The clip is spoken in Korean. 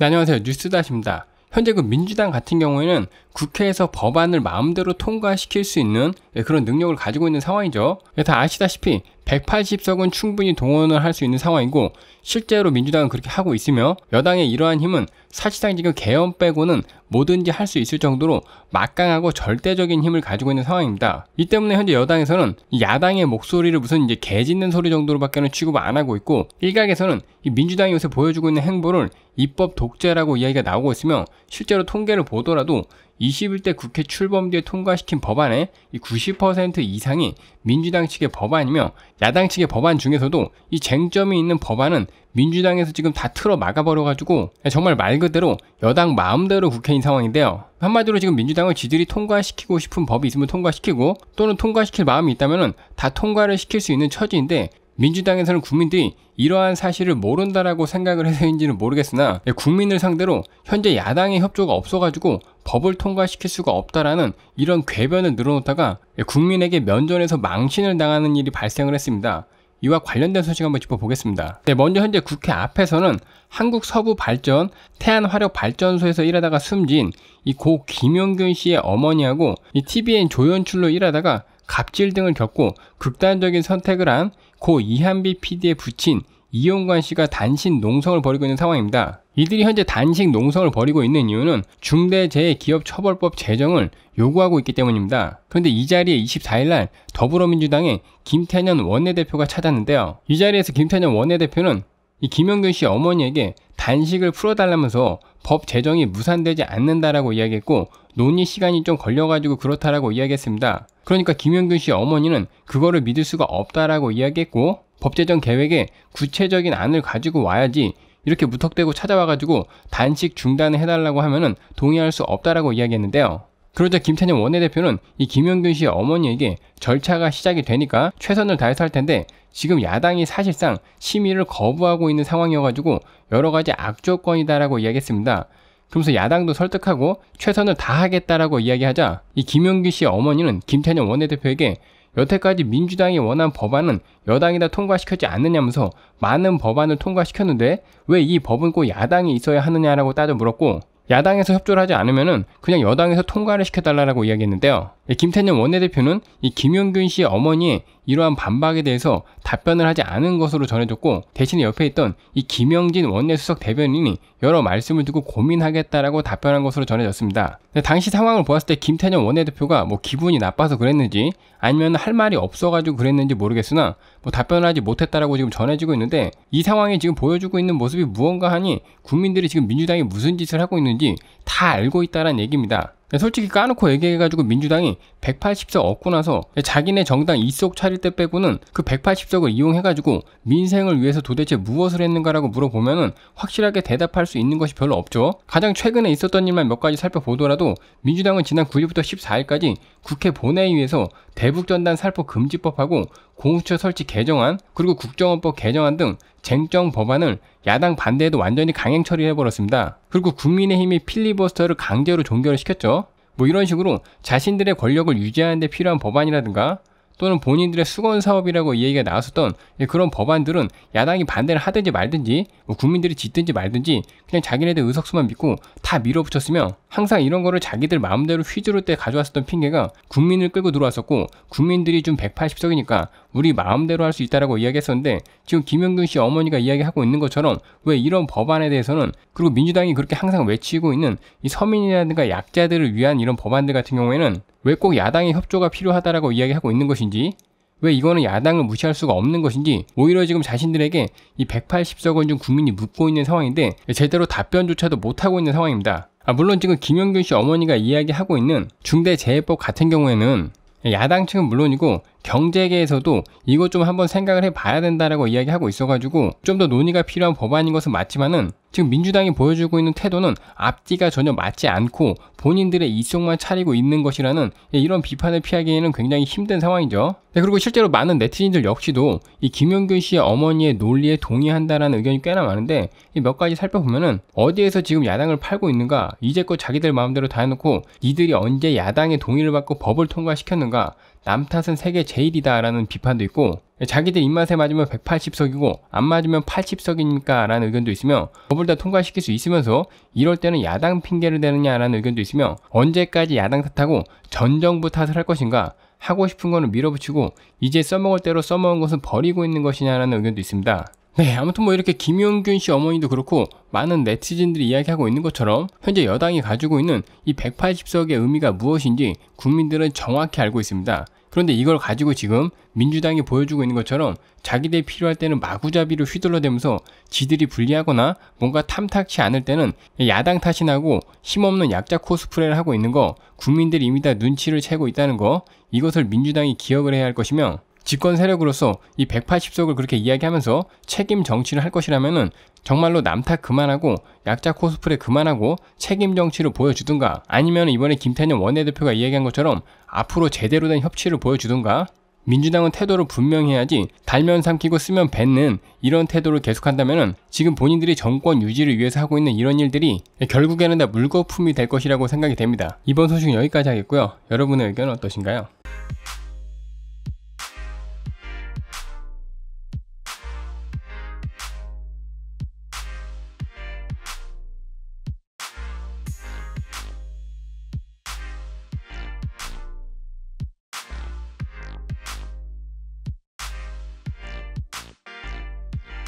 네, 안녕하세요. 뉴스다십니다. 현재 그 민주당 같은 경우에는 국회에서 법안을 마음대로 통과시킬 수 있는 예, 그런 능력을 가지고 있는 상황이죠. 예, 다 아시다시피 180석은 충분히 동원을 할 수 있는 상황이고 실제로 민주당은 그렇게 하고 있으며 여당의 이러한 힘은 사실상 지금 개연 빼고는 뭐든지 할 수 있을 정도로 막강하고 절대적인 힘을 가지고 있는 상황입니다. 이 때문에 현재 여당에서는 야당의 목소리를 무슨 이제 개 짖는 소리 정도로밖에는 취급을 안 하고 있고 일각에서는 이 민주당이 요새 보여주고 있는 행보를 입법 독재라고 이야기가 나오고 있으며 실제로 통계를 보더라도 21대 국회 출범 뒤에 통과시킨 법안의 90% 이상이 민주당 측의 법안이며 야당 측의 법안 중에서도 이 쟁점이 있는 법안은 민주당에서 지금 다 틀어 막아버려가지고 정말 말 그대로 여당 마음대로 국회인 상황인데요. 한마디로 지금 민주당을 지들이 통과시키고 싶은 법이 있으면 통과시키고 또는 통과시킬 마음이 있다면 다 통과를 시킬 수 있는 처지인데 민주당에서는 국민들이 이러한 사실을 모른다라고 생각을 해서인지는 모르겠으나 예, 국민을 상대로 현재 야당의 협조가 없어가지고 법을 통과시킬 수가 없다라는 이런 궤변을 늘어놓다가 예, 국민에게 면전에서 망신을 당하는 일이 발생을 했습니다. 이와 관련된 소식 한번 짚어보겠습니다. 네, 먼저 현재 국회 앞에서는 한국 서부 발전 태안 화력 발전소에서 일하다가 숨진 이 고 김용균 씨의 어머니하고 이 TVN 조연출로 일하다가 갑질 등을 겪고 극단적인 선택을 한 고 이한비 PD의 부친 이용관 씨가 단신 농성을 벌이고 있는 상황입니다. 이들이 현재 단식 농성을 벌이고 있는 이유는 중대재해기업처벌법 제정을 요구하고 있기 때문입니다. 그런데 이 자리에 24일날 더불어민주당의 김태년 원내대표가 찾았는데요. 이 자리에서 김태년 원내대표는 이 김영균 씨 어머니에게 단식을 풀어달라면서 법 제정이 무산되지 않는다라고 이야기했고 논의 시간이 좀 걸려가지고 그렇다라고 이야기했습니다. 그러니까 김영균 씨 어머니는 그거를 믿을 수가 없다라고 이야기했고 법 제정 계획에 구체적인 안을 가지고 와야지 이렇게 무턱대고 찾아와가지고 단식 중단을 해달라고 하면은 동의할 수 없다라고 이야기했는데요. 그러자 김찬영 원내대표는 이김용균 씨의 어머니에게 절차가 시작이 되니까 최선을 다해서 할 텐데 지금 야당이 사실상 심의를 거부하고 있는 상황이어가지고 여러 가지 악조건이다라고 이야기했습니다. 그러면서 야당도 설득하고 최선을 다하겠다라고 이야기하자 이김용균 씨의 어머니는 김찬영 원내대표에게 여태까지 민주당이 원한 법안은 여당이다 통과시켰지 않느냐면서 많은 법안을 통과시켰는데 왜 이 법은 꼭 야당이 있어야 하느냐라고 따져 물었고 야당에서 협조를 하지 않으면 그냥 여당에서 통과를 시켜달라고 이야기했는데요. 예, 김태년 원내대표는 이 김용균 씨의 어머니 이러한 반박에 대해서 답변을 하지 않은 것으로 전해졌고 대신에 옆에 있던 이 김영진 원내수석 대변인이 여러 말씀을 듣고 고민하겠다라고 답변한 것으로 전해졌습니다. 당시 상황을 보았을 때 김태년 원내대표가 뭐 기분이 나빠서 그랬는지 아니면 할 말이 없어가지고 그랬는지 모르겠으나 뭐 답변하지 못했다라고 지금 전해지고 있는데 이 상황이 지금 보여주고 있는 모습이 무언가 하니 국민들이 지금 민주당이 무슨 짓을 하고 있는지 다 알고 있다는 라 얘기입니다. 솔직히 까놓고 얘기해가지고 민주당이 180석 얻고 나서 자기네 정당 2석 차릴 때 빼고는 그 180석을 이용해가지고 민생을 위해서 도대체 무엇을 했는가라고 물어보면은 확실하게 대답할 수 있는 것이 별로 없죠. 가장 최근에 있었던 일만 몇 가지 살펴보더라도 민주당은 지난 9일부터 14일까지 국회 본회의에서 대북전단 살포 금지법하고 공수처 설치 개정안 그리고 국정원법 개정안 등 쟁점 법안을 야당 반대에도 완전히 강행 처리해버렸습니다. 그리고 국민의힘이 필리버스터를 강제로 종결을 시켰죠. 뭐 이런 식으로 자신들의 권력을 유지하는 데 필요한 법안이라든가 또는 본인들의 수건 사업이라고 얘기가 나왔었던 예, 그런 법안들은 야당이 반대를 하든지 말든지 뭐 국민들이 짓든지 말든지 그냥 자기네들 의석수만 믿고 다 밀어붙였으며 항상 이런 거를 자기들 마음대로 휘두를 때 가져왔었던 핑계가 국민을 끌고 들어왔었고 국민들이 좀 180석이니까 우리 마음대로 할 수 있다라고 이야기했었는데 지금 김영균 씨 어머니가 이야기하고 있는 것처럼 왜 이런 법안에 대해서는 그리고 민주당이 그렇게 항상 외치고 있는 이 서민이라든가 약자들을 위한 이런 법안들 같은 경우에는 왜 꼭 야당의 협조가 필요하다라고 이야기하고 있는 것인지 왜 이거는 야당을 무시할 수가 없는 것인지 오히려 지금 자신들에게 이 180석 원중 국민이 묻고 있는 상황인데 제대로 답변조차도 못하고 있는 상황입니다. 아 물론 지금 김영균 씨 어머니가 이야기하고 있는 중대재해법 같은 경우에는 야당 측은 물론이고 경제계에서도 이것 좀 한번 생각을 해봐야 된다라고 이야기하고 있어가지고 좀 더 논의가 필요한 법안인 것은 맞지만은 지금 민주당이 보여주고 있는 태도는 앞뒤가 전혀 맞지 않고 본인들의 이쪽만 차리고 있는 것이라는 예, 이런 비판을 피하기에는 굉장히 힘든 상황이죠. 네, 그리고 실제로 많은 네티즌들 역시도 이 김용균 씨의 어머니의 논리에 동의한다라는 의견이 꽤나 많은데 몇 가지 살펴보면은 어디에서 지금 야당을 팔고 있는가 이제껏 자기들 마음대로 다 해놓고 이들이 언제 야당의 동의를 받고 법을 통과시켰는가 남 탓은 세계 제일이다 라는 비판도 있고 자기들 입맛에 맞으면 180석이고 안 맞으면 80석이니까 라는 의견도 있으며 법을 다 통과시킬 수 있으면서 이럴 때는 야당 핑계를 대느냐 라는 의견도 있으며 언제까지 야당 탓하고 전 정부 탓을 할 것인가 하고 싶은 거는 밀어붙이고 이제 써먹을 대로 써먹은 것은 버리고 있는 것이냐라는 의견도 있습니다. 네, 아무튼 뭐 이렇게 김용균 씨 어머니도 그렇고 많은 네티즌들이 이야기하고 있는 것처럼 현재 여당이 가지고 있는 이 180석의 의미가 무엇인지 국민들은 정확히 알고 있습니다. 그런데 이걸 가지고 지금 민주당이 보여주고 있는 것처럼 자기들 이 필요할 때는 마구잡이로 휘둘러대면서 지들이 불리하거나 뭔가 탐탁치 않을 때는 야당 탓이나고 힘없는 약자 코스프레를 하고 있는 거 국민들이 이미 다 눈치를 채고 있다는 거 이것을 민주당이 기억을 해야 할 것이며 집권 세력으로서 이 180석을 그렇게 이야기하면서 책임 정치를 할 것이라면은 정말로 남탓 그만하고 약자 코스프레 그만하고 책임 정치를 보여주든가 아니면 이번에 김태년 원내대표가 이야기한 것처럼 앞으로 제대로 된 협치를 보여주든가 민주당은 태도를 분명히 해야지 달면 삼키고 쓰면 뱉는 이런 태도를 계속한다면 은 지금 본인들이 정권 유지를 위해서 하고 있는 이런 일들이 결국에는 다 물거품이 될 것이라고 생각이 됩니다. 이번 소식 은 여기까지 하겠고요. 여러분의 의견은 어떠신가요?